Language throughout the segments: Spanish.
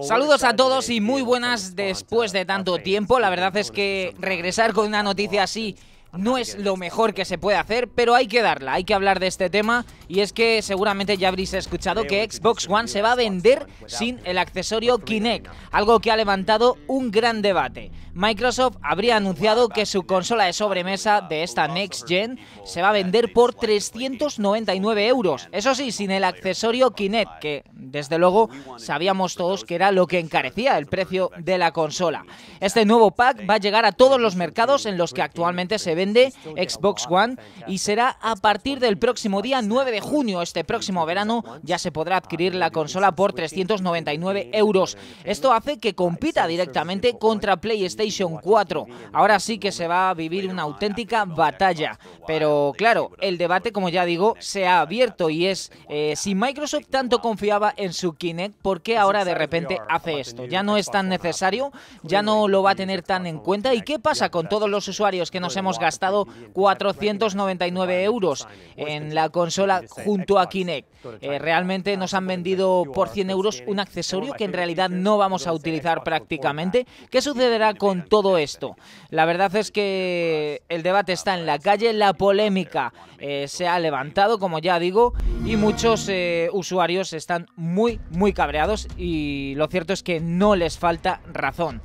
Saludos a todos y muy buenas después de tanto tiempo. La verdad es que regresar con una noticia así no es lo mejor que se puede hacer, pero hay que darla, hay que hablar de este tema y es que seguramente ya habréis escuchado que Xbox One se va a vender sin el accesorio Kinect, algo que ha levantado un gran debate. Microsoft habría anunciado que su consola de sobremesa de esta Next Gen se va a vender por 399 euros, eso sí, sin el accesorio Kinect, que desde luego sabíamos todos que era lo que encarecía el precio de la consola. Este nuevo pack va a llegar a todos los mercados en los que actualmente se ve Xbox One y será a partir del próximo día 9 de junio, este próximo verano, ya se podrá adquirir la consola por 399 euros. Esto hace que compita directamente contra PlayStation 4. Ahora sí que se va a vivir una auténtica batalla. Pero claro, el debate, como ya digo, se ha abierto y es si Microsoft tanto confiaba en su Kinect, ¿por qué ahora de repente hace esto? Ya no es tan necesario, ya no lo va a tener tan en cuenta. ¿Y qué pasa con todos los usuarios que nos hemos gastado? estado 499 euros en la consola junto a Kinect. Eh, realmente nos han vendido por 100 euros un accesorio que en realidad no vamos a utilizar prácticamente. ¿Qué sucederá con todo esto? La verdad es que el debate está en la calle, la polémica eh, se ha levantado, como ya digo, y muchos eh, usuarios están muy, muy cabreados y lo cierto es que no les falta razón.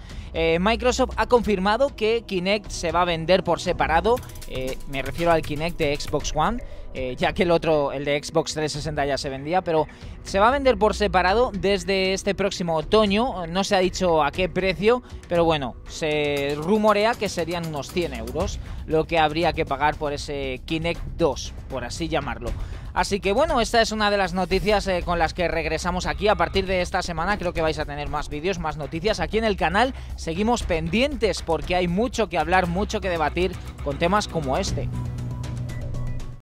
Microsoft ha confirmado que Kinect se va a vender por separado eh, me refiero al Kinect de Xbox One, eh, ya que el otro, el de Xbox 360 ya se vendía, pero se va a vender por separado desde este próximo otoño, no se ha dicho a qué precio, pero bueno, se rumorea que serían unos 100 euros lo que habría que pagar por ese Kinect 2, por así llamarlo. Así que bueno, esta es una de las noticias eh, con las que regresamos aquí a partir de esta semana. Creo que vais a tener más vídeos, más noticias aquí en el canal. Seguimos pendientes porque hay mucho que hablar, mucho que debatir, con temas como este.